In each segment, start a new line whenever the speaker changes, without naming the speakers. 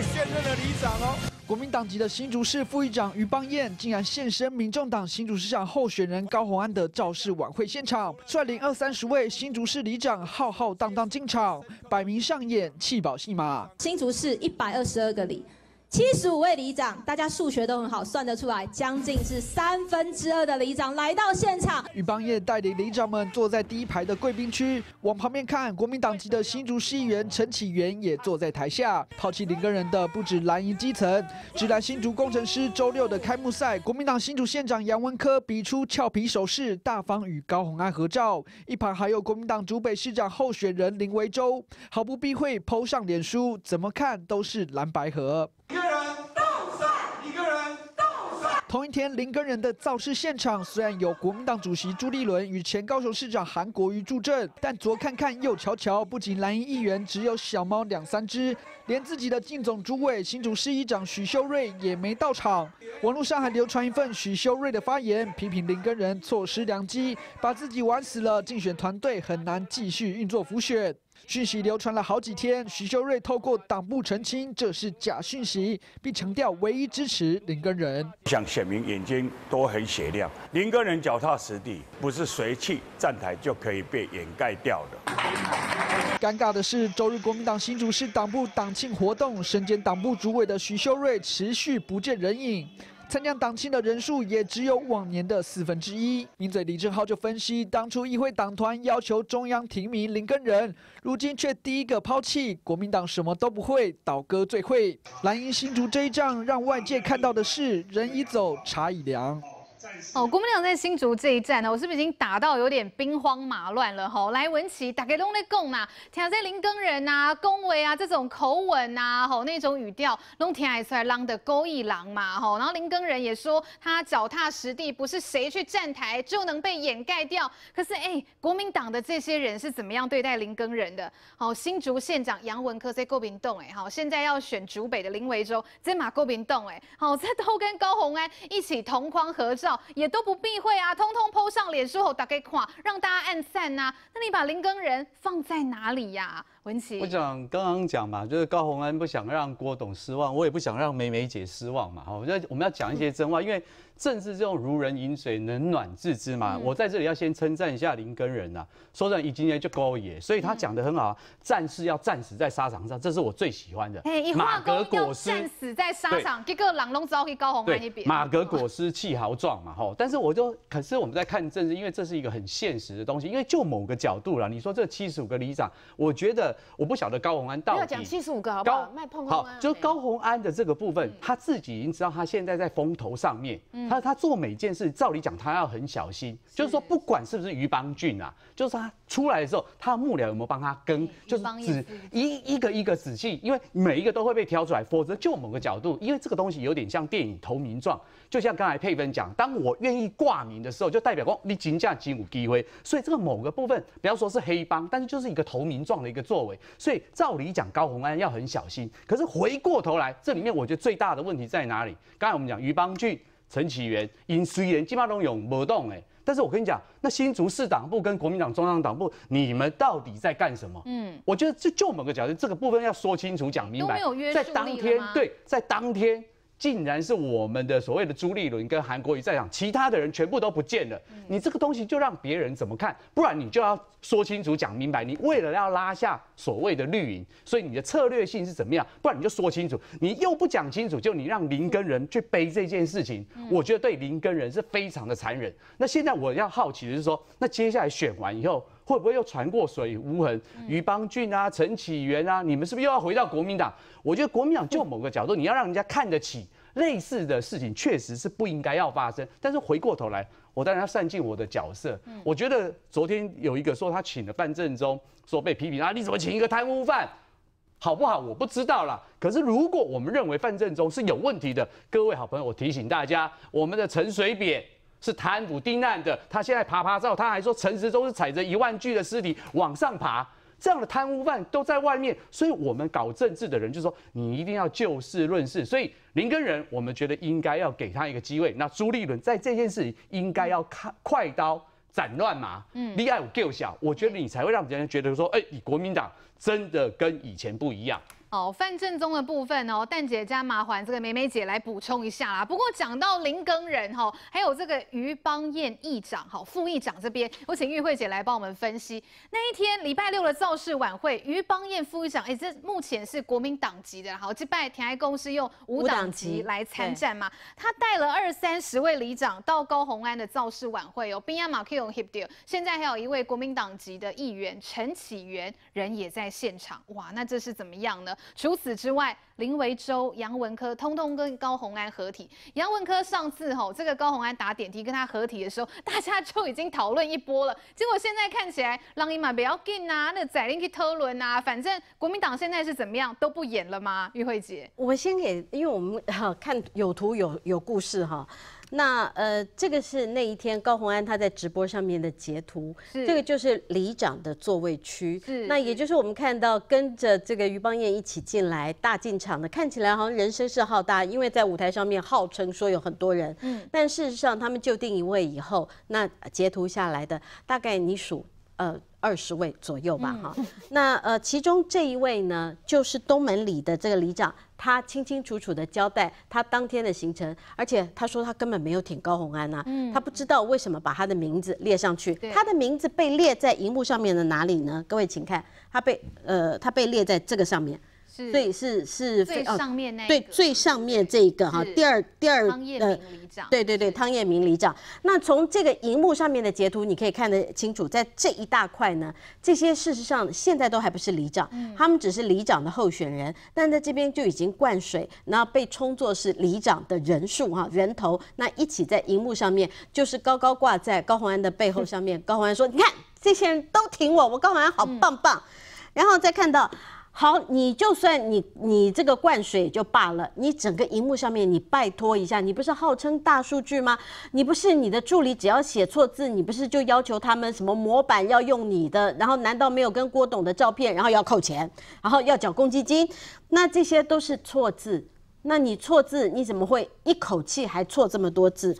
现任的里长哦，国民党籍的新竹市副议长于邦彦竟然现身民众党新竹市长候选人高鸿安的造势晚会现场，率领二三十位新竹市里长浩浩荡荡进场，摆明上演弃保戏
码。
新竹市一百二十二个里。七十五位里长，大家数学都很好，算得出来，将近是三分之二的里长来到现
场。宇邦业带领里长们坐在第一排的贵宾区，往旁边看，国民党籍的新竹市议员陈启源也坐在台下。抛弃林根人的不止蓝营基层，直男新竹工程师周六的开幕赛，国民党新竹县长杨文科比出俏皮手势，大方与高红安合照，一旁还有国民党竹北市长候选人林维洲，毫不避讳 PO 上脸书，怎么看都是蓝白合。同一天，林根人的造势现场，虽然有国民党主席朱立伦与前高雄市长韩国瑜助阵，但左看看右瞧瞧，不仅蓝营议员只有小猫两三只，连自己的竞总主委新主事一长许修睿也没到场。网络上还流传一份许修睿的发言，批评林根人错失良机，把自己玩死了，竞选团队很难继续运作浮选。讯息流传了好几天，徐秀瑞透过党部澄清这是假讯息，并强调唯一支持林根仁。想
选民眼睛都很雪亮，林根仁脚踏实地，不是谁去站台
就可以被掩盖掉的。
尴尬的是，周日国民党新主席党部党庆活动，身兼党部主委的徐秀瑞持续不见人影。参加党庆的人数也只有往年的四分之一。名嘴李正浩就分析，当初议会党团要求中央停名林根仁，如今却第一个抛弃国民党，什么都不会，倒戈最会。蓝营新竹这一仗，让外界看到的是人已走，茶已凉。
哦，国民党在新竹这一战呢，我是不是已经打到有点兵荒马乱了吼，来文琪打开龙的贡呐，挑在林更仁呐，恭维啊这种口吻呐，吼那种语调，弄田还出来浪的勾一郎嘛，吼，然后林更仁也说他脚踏实地，不是谁去站台就能被掩盖掉。可是哎，国民党的这些人是怎么样对待林更仁的？好，新竹县长杨文科在高屏洞哎，好，现在要选竹北的林维洲在马高屏洞哎，好，这都跟高红安一起同框合照。也都不避讳啊，通通抛上脸书后打概话让大家暗散呐。那你把林根人放在哪里呀，文琪，我讲
刚刚讲嘛，就是高红安不想让郭董失望，我也不想让梅梅姐失望嘛。好，我觉得我们要讲一些真话，因为正是这种如人饮水，冷暖自知嘛。我在这里要先称赞一下林根人呐，说真，已进来就高野，所以他讲的很好啊。战士要战死在沙场上，这是我最喜欢的。马革裹尸战死
在沙场，一个狼龙招给高红安一边。马
革裹尸气豪壮。嘛吼，但是我就可是我们在看政治，因为这是一个很现实的东西。因为就某个角度啦，你说这七十五个里长，我觉得我不晓得高宏安到底。要讲七
十五个好不好？卖碰好，就
高宏安的这个部分，他自己已经知道他现在在风头上面。他他做每件事，照理讲他要很小心。就是说，不管是不是于邦俊啊，就是他出来的时候，他的幕僚有没有帮他跟，就是仔一一个一个仔细，因为每一个都会被挑出来。否则就某个角度，因为这个东西有点像电影投名状，就像刚才佩芬讲。当我愿意挂名的时候，就代表说你金价竞舞第一，所以这个某个部分，不要说是黑帮，但是就是一个投名状的一个作为。所以照理讲高红安要很小心。可是回过头来，这里面我觉得最大的问题在哪里？刚才我们讲于邦俊、陈启源、尹思源，基本上都有活动哎。但是我跟你讲，那新竹市党部跟国民党中央党部，你们到底在干什么？嗯，我觉得这就某个角度，这个部分要说清楚、讲明白。在当天，对，在当天。竟然是我们的所谓的朱立伦跟韩国瑜在场，其他的人全部都不见了。你这个东西就让别人怎么看？不然你就要说清楚、讲明白。你为了要拉下所谓的绿营，所以你的策略性是怎么样？不然你就说清楚。你又不讲清楚，就你让林根人去背这件事情，我觉得对林根人是非常的残忍。那现在我要好奇的是说，那接下来选完以后，会不会又传过水无痕、于邦俊啊、陈启源啊，你们是不是又要回到国民党？我觉得国民党就某个角度，你要让人家看得起。类似的事情确实是不应该要发生，但是回过头来，我当然要善尽我的角色。我觉得昨天有一个说他请了范振中，说被批评啊，你怎么请一个贪污犯，好不好？我不知道啦。可是如果我们认为范振中是有问题的，各位好朋友，我提醒大家，我们的陈水扁是贪腐定案的，他现在爬爬照，他还说陈时中是踩着一万具的尸体往上爬。这样的贪污犯都在外面，所以我们搞政治的人就说：你一定要就事论事。所以林根人，我们觉得应该要给他一个机会。那朱立伦在这件事情应该要看快刀斩乱麻，利爱我够小，我觉得你才会让人觉得说：哎，你国民党真的跟以前不一样。
哦，范正宗的部分哦，蛋姐加麻烦这个梅梅姐来补充一下啦。不过讲到林更人哈，还有这个于邦彦议长哈，副议长这边，我请玉慧姐来帮我们分析那一天礼拜六的造势晚会。于邦彦副议长，哎，这目前是国民党籍的，好，这拜田爱公是用五党籍来参战嘛？他带了二三十位里长到高洪安的造势晚会哦，边阿马奎用 hip deal，现在还有一位国民党籍的议员陈启源人也在现场，哇，那这是怎么样呢？除此之外，林维洲、杨文科通通跟高红安合体。杨文科上次吼，这个高红安打点滴跟他合体的时候，大家就已经讨论一波了。结果现在看起来 l o 玛不要 m a 比较劲啊，那载令去偷轮啊，反正国民党现在是怎么样都不
演了吗？玉慧姐，我先给，因为我们 哈、看有图有有故事哈。那呃，这个是那一天高红安他在直播上面的截图，这个就是里长的座位区。是，那也就是我们看到跟着这个余邦彦一起进来大进场的，看起来好像人声势浩大，因为在舞台上面号称说有很多人，嗯，但事实上他们就定一位以后，那截图下来的大概你数呃二十位左右吧，哈。那呃，其中这一位呢，就是东门里的这个里长。他清清楚楚的交代他当天的行程，而且他说他根本没有挺高洪安呐，他不知道为什么把他的名字列上去。他的名字被列在荧幕上面的哪里呢？各位请看，他被呃，他被列在这个上面。所以是是，最上面那，对，最上面这个哈，第二第二，呃，对对对，汤彦明里长，那从这个荧幕上面的截图，你可以看得清楚，在这一大块呢，这些事实上现在都还不是里长，他们只是里长的候选人，但在这边就已经灌水，然后被称作是里长的人数哈，人头，那一起在荧幕上面就是高高挂在高宏安的背后上面，高宏安说，你看这些人都挺我，我高宏安好棒棒，然后再看到。好，你就算你你这个灌水就罢了。你整个荧幕上面，你拜托一下，你不是号称大数据吗？你不是你的助理只要写错字，你不是就要求他们什么模板要用你的？然后难道没有跟郭董的照片，然后要扣钱，然后要缴公积金？那这些都是错字。那你错字，你怎么会一口气还错这么多字？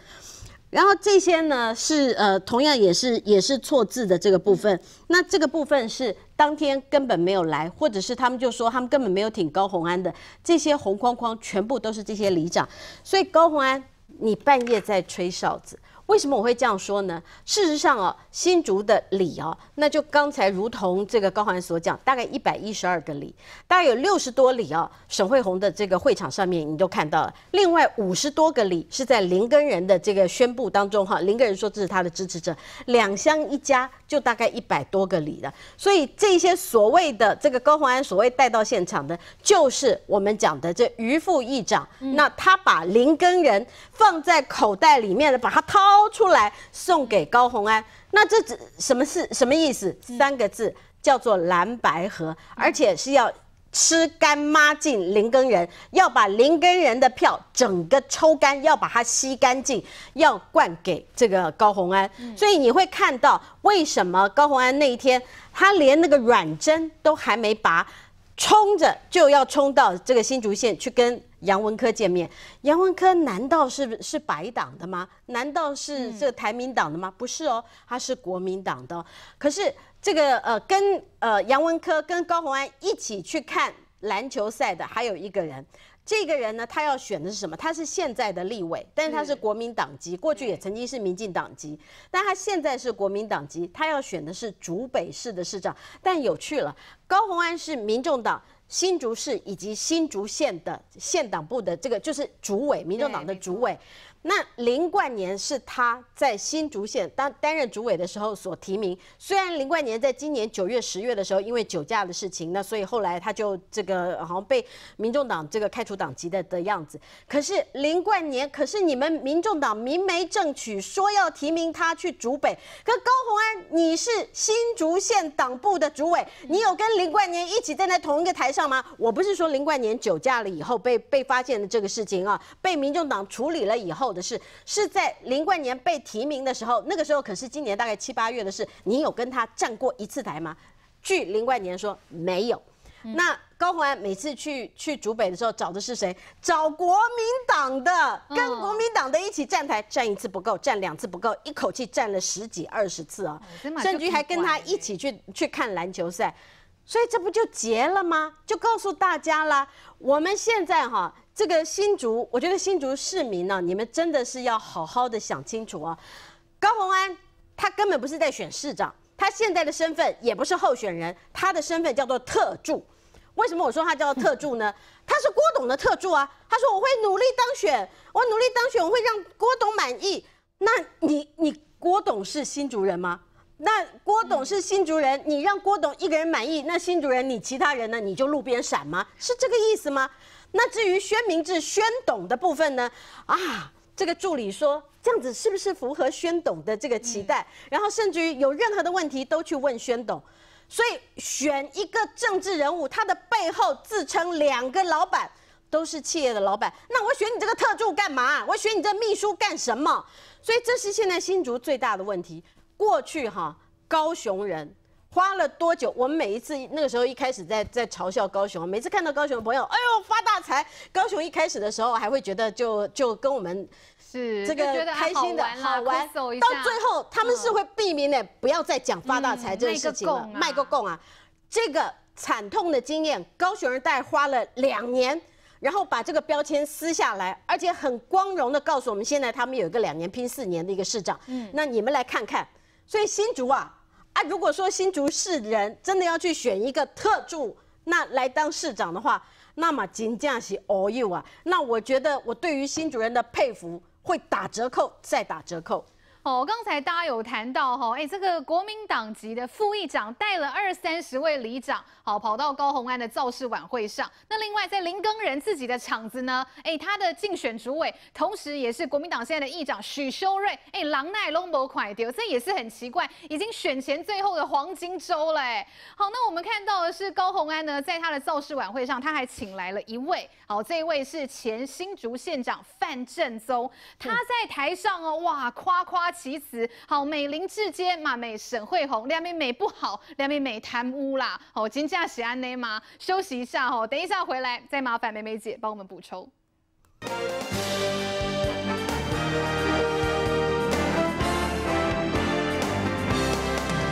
然后这些呢是呃，同样也是也是错字的这个部分。那这个部分是当天根本没有来，或者是他们就说他们根本没有挺高洪安的。这些红框框全部都是这些里长，所以高洪安，你半夜在吹哨子。为什么我会这样说呢？事实上啊，新竹的里哦，那就刚才如同这个高环所讲，大概一百一十二个里，大概有六十多里哦。沈惠虹的这个会场上面，你都看到了。另外五十多个里是在林根仁的这个宣布当中哈，林根仁说这是他的支持者，两乡一家。就大概一百多个里了，所以这些所谓的这个高虹安所谓带到现场的，就是我们讲的这余副议长。那他把林根人放在口袋里面的，把它掏出来送给高虹安。那这只什么是什么意思？三个字叫做蓝白河，而且是要。吃干抹净，林根人要把林根人的票整个抽干，要把它吸干净，要灌给这个高红安。所以你会看到，为什么高红安那一天他连那个软针都还没拔，冲着就要冲到这个新竹县去跟。杨文科见面，杨文科难道是是白党的吗？难道是这个台民党的吗？不是哦，他是国民党的。可是这个呃，跟呃杨文科跟高虹安一起去看篮球赛的还有一个人，这个人呢，他要选的是什么？他是现在的立委，但是他是国民党籍，过去也曾经是民进党籍，但他现在是国民党籍，他要选的是竹北市的市长。但有趣了，高红安是民众党。新竹市以及新竹县的县党部的这个就是主委，民众党的主委。那林冠年是他在新竹县当担任主委的时候所提名。虽然林冠年在今年九月、十月的时候因为酒驾的事情，那所以后来他就这个好像被民众党这个开除党籍的的样子。可是林冠年，可是你们民众党明媒正娶说要提名他去主北，可高鸿安，你是新竹县党部的主委，你有跟林冠年一起站在同一个台上吗？我不是说林冠年酒驾了以后被被发现的这个事情啊，被民众党处理了以后。的是，是在林冠年被提名的时候，那个时候可是今年大概七八月的事。你有跟他站过一次台吗？据林冠年说没有。那高虹安每次去去竹北的时候找的是谁？找国民党的，跟国民党的一起站台，站一次不够，站两次不够，一口气站了十几二十次啊。郑菊还跟他一起去去看篮球赛，所以这不就结了吗？就告诉大家啦，我们现在哈。这个新竹，我觉得新竹市民呢，你们真的是要好好的想清楚啊。高鸿安他根本不是在选市长，他现在的身份也不是候选人，他的身份叫做特助。为什么我说他叫做特助呢？他是郭董的特助啊。他说我会努力当选，我努力当选，我会让郭董满意。那你你郭董是新竹人吗？那郭董是新竹人，你让郭董一个人满意，那新竹人你其他人呢？你就路边闪吗？是这个意思吗？那至于宣明志、宣董的部分呢？啊，这个助理说这样子是不是符合宣董的这个期待？然后甚至于有任何的问题都去问宣董，所以选一个政治人物，他的背后自称两个老板都是企业的老板，那我选你这个特助干嘛？我选你这秘书干什么？所以这是现在新竹最大的问题。过去哈，高雄人。花了多久？我们每一次那个时候一开始在在嘲笑高雄，每次看到高雄的朋友，哎呦发大财！高雄一开始的时候还会觉得就就跟我们是这个开心的好玩，到最后他们是会避免的，不要再讲发大财这个事情了，卖个供啊！这个惨痛的经验，高雄人带花了两年，然后把这个标签撕下来，而且很光荣的告诉我们，现在他们有一个两年拼四年的一个市长。嗯，那你们来看看，所以新竹啊。啊，如果说新竹市人真的要去选一个特助，那来当市长的话，那么金价是 all you 啊，那我觉得我对于新主人的佩服会打折扣，再打折扣。
好，刚才大家有谈到哈，哎，这个国民党籍的副议长带了二三十位里长，好，跑到高鸿安的造势晚会上。那另外在林耕仁自己的场子呢，哎，他的竞选主委，同时也是国民党现在的议长许修睿，哎狼 a n g 快丢，这也是很奇怪，已经选前最后的黄金周嘞。好，那我们看到的是高鸿安呢，在他的造势晚会上，他还请来了一位，好，这一位是前新竹县长范正宗，他在台上哦，哇，夸夸。其词好，美林志坚嘛，美沈惠红，两面美不好，两面美贪污啦，好，今天这样安呢吗？休息一下哦，等一下回来再麻烦美美姐帮我们补充。